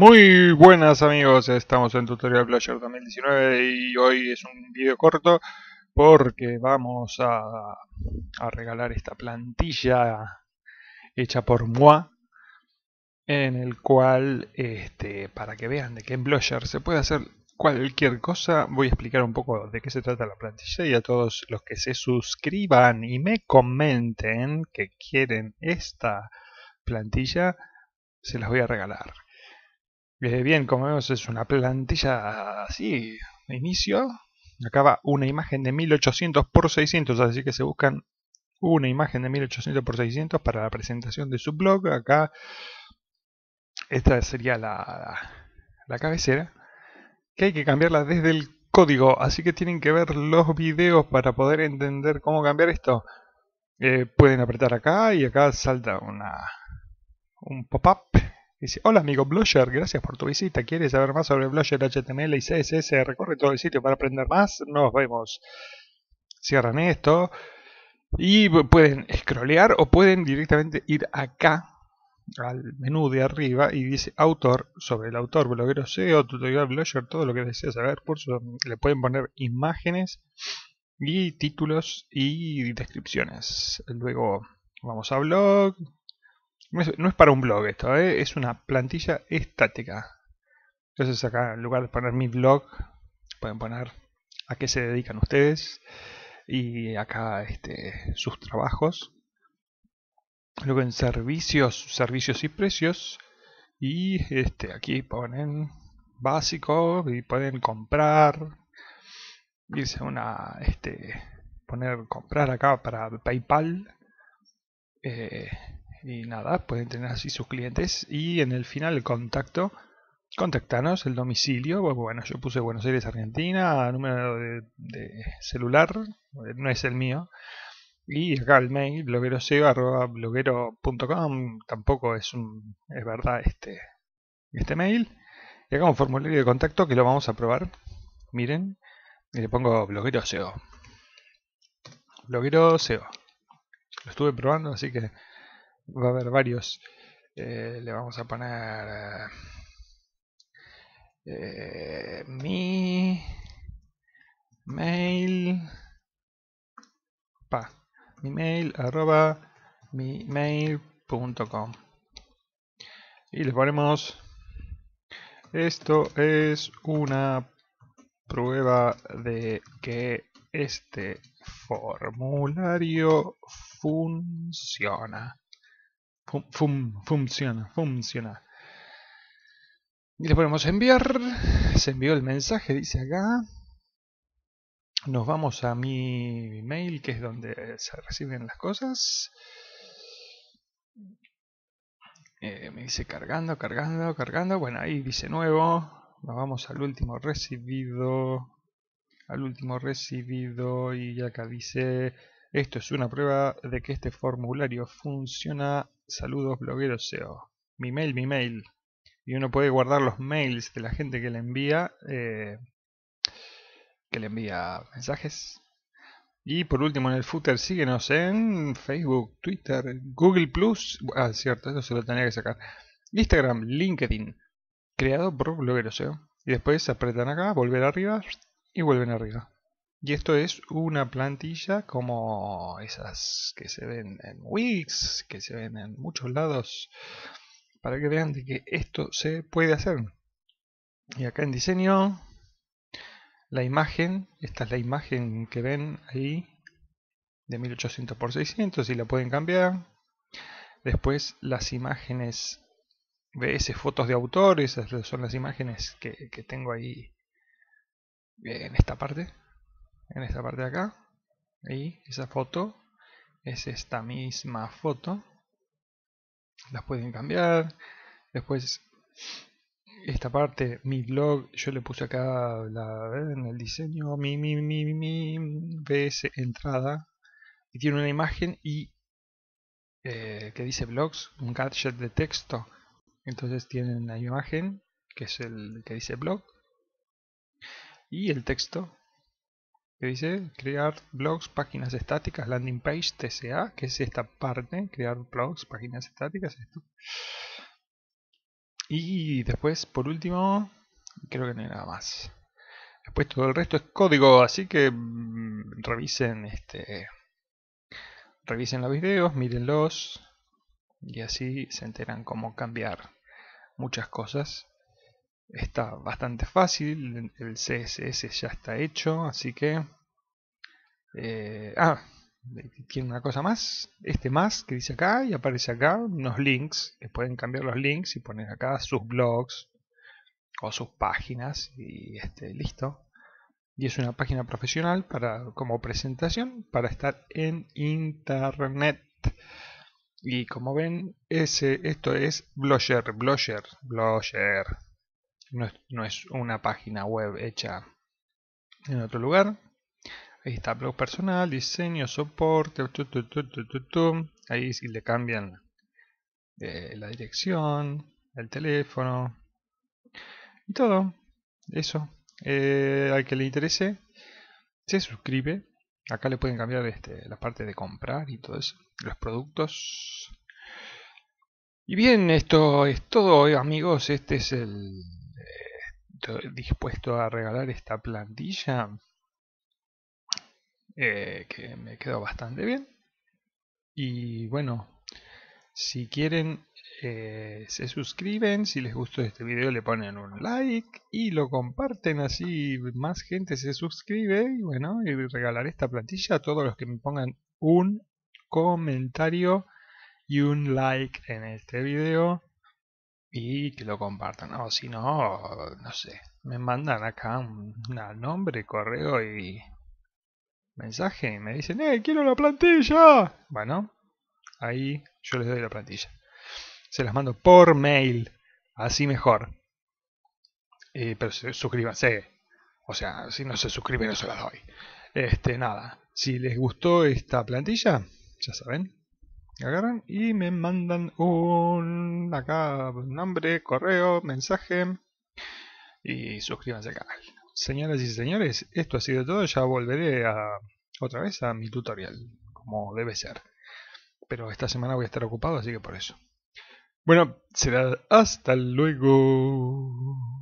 Muy buenas amigos, estamos en Tutorial Flasher 2019 y hoy es un video corto porque vamos a, regalar esta plantilla hecha por moi en el cual, este, para que vean de que en Blusher se puede hacer cualquier cosa, voy a explicar un poco de qué se trata la plantilla y a todos los que se suscriban y me comenten que quieren esta plantilla, se las voy a regalar eh, bien, como vemos es una plantilla así, de inicio. Acá va una imagen de 1800 x 600, así que se buscan una imagen de 1800 x 600 para la presentación de su blog. Acá esta sería la, la cabecera, que hay que cambiarla desde el código, así que tienen que ver los videos para poder entender cómo cambiar esto. Eh, pueden apretar acá y acá salta una, un pop-up Dice, hola amigo Blogger, gracias por tu visita. ¿Quieres saber más sobre Blogger, HTML y CSS? Recorre todo el sitio para aprender más. Nos vemos. Cierran esto. Y pueden scrollear o pueden directamente ir acá al menú de arriba y dice autor sobre el autor, bloguero SEO, tutorial blogger, todo lo que desea saber, eso le pueden poner imágenes y títulos y descripciones. Luego vamos a blog, no es, para un blog esto, ¿eh? es una plantilla estática. Entonces acá en lugar de poner mi blog, pueden poner a qué se dedican ustedes y acá este, sus trabajos. Luego en servicios, servicios y precios. Y este, aquí ponen básicos y pueden comprar. dice una, este, poner comprar acá para PayPal. Eh, y nada, pueden tener así sus clientes. Y en el final el contacto, contactanos, el domicilio. Bueno, yo puse Buenos Aires, Argentina, número de, celular, no es el mío. Y acá el mail, blogueroseo.bloguero.com, tampoco es, un, es verdad este, este mail. Y acá un formulario de contacto que lo vamos a probar. Miren, y le pongo blogueroseo SEO. SEO. Lo estuve probando, así que va a haber varios. Eh, le vamos a poner eh, eh, mi mail pa mi mail arroba mi com y le ponemos esto es una prueba de que este formulario funciona funciona, funciona. Y le ponemos enviar. Se envió el mensaje, dice acá. Nos vamos a mi mail, que es donde se reciben las cosas. Eh, me dice cargando, cargando, cargando. Bueno, ahí dice nuevo. Nos vamos al último recibido. Al último recibido. Y acá dice esto es una prueba de que este formulario funciona. Saludos blogueros SEO. Mi mail, mi mail. Y uno puede guardar los mails de la gente que le envía, eh, que le envía mensajes. Y por último en el footer síguenos en Facebook, Twitter, Google Plus. Ah, cierto, eso se lo tenía que sacar. Instagram, LinkedIn, creado por bloguero SEO. Y después apretan acá, volver arriba y vuelven arriba. Y esto es una plantilla como esas que se ven en Wix, que se ven en muchos lados, para que vean de que esto se puede hacer. Y acá en diseño, la imagen, esta es la imagen que ven ahí, de 1800 x 600 y la pueden cambiar. Después las imágenes esas fotos de autores, esas son las imágenes que tengo ahí eh, en esta parte en esta parte de acá y esa foto es esta misma foto las pueden cambiar después esta parte mi blog yo le puse acá la, en el diseño mi mi mi mi vs entrada y tiene una imagen y eh, que dice blogs un gadget de texto entonces tienen la imagen que es el que dice blog y el texto que dice crear blogs, páginas estáticas, landing page, TCA, que es esta parte, crear blogs, páginas estáticas, Y después, por último, creo que no hay nada más. Después todo el resto es código, así que mm, revisen este revisen los videos, mírenlos y así se enteran cómo cambiar muchas cosas Está bastante fácil, el CSS ya está hecho, así que... Eh, ah, tiene una cosa más, este más que dice acá y aparece acá unos links, que pueden cambiar los links y poner acá sus blogs o sus páginas y este, listo. Y es una página profesional para, como presentación para estar en internet. Y como ven, ese, esto es Blogger, Blogger, Blogger no es, una página web hecha en otro lugar. Ahí está blog personal, diseño, soporte, ahí si le cambian la dirección, el teléfono y todo eso. Eh, al que le interese se suscribe. Acá le pueden cambiar este, la parte de comprar y todo eso, los productos. Y bien, esto es todo, amigos. Este es el dispuesto a regalar esta plantilla eh, que me quedó bastante bien. Y bueno, si quieren eh, se suscriben, si les gustó este video le ponen un like y lo comparten así más gente se suscribe y bueno, y regalaré esta plantilla a todos los que me pongan un comentario y un like en este video y que lo compartan. o si no, no sé. Me mandan acá un, nombre, correo y mensaje y me dicen, ¡eh, quiero la plantilla! Bueno, ahí yo les doy la plantilla. Se las mando por mail, así mejor. Eh, pero suscríbanse. O sea, si no se suscriben, no se las doy. Este, nada. Si les gustó esta plantilla, ya saben, agarran y me mandan un acá nombre, correo, mensaje y suscríbanse al canal. Señoras y señores, esto ha sido todo, ya volveré a, otra vez a mi tutorial, como debe ser. Pero esta semana voy a estar ocupado, así que por eso. Bueno, será hasta luego.